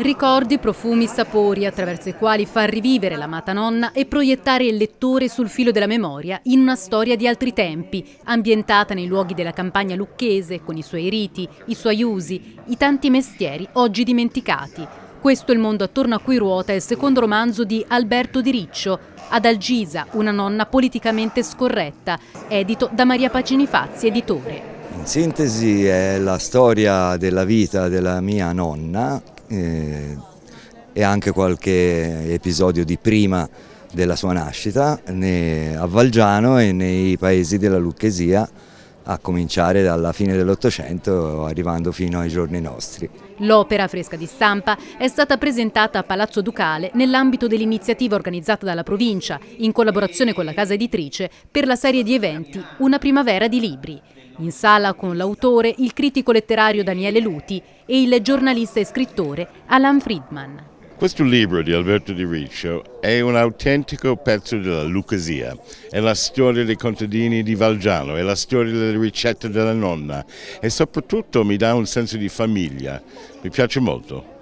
Ricordi, profumi, sapori attraverso i quali far rivivere l'amata nonna e proiettare il lettore sul filo della memoria in una storia di altri tempi, ambientata nei luoghi della campagna lucchese, con i suoi riti, i suoi usi, i tanti mestieri oggi dimenticati. Questo è il mondo attorno a cui ruota il secondo romanzo di Alberto Di Riccio, Ad Algisa, una nonna politicamente scorretta, edito da Maria Pacini Fazzi, editore. In sintesi è la storia della vita della mia nonna eh, e anche qualche episodio di prima della sua nascita a Valgiano e nei paesi della Lucchesia a cominciare dalla fine dell'Ottocento arrivando fino ai giorni nostri. L'opera fresca di stampa è stata presentata a Palazzo Ducale nell'ambito dell'iniziativa organizzata dalla provincia, in collaborazione con la casa editrice, per la serie di eventi Una primavera di libri. In sala con l'autore, il critico letterario Daniele Luti e il giornalista e scrittore Alan Friedman. Questo libro di Alberto Di Riccio è un autentico pezzo della Lucasia, è la storia dei contadini di Valgiano, è la storia delle ricette della nonna e soprattutto mi dà un senso di famiglia, mi piace molto.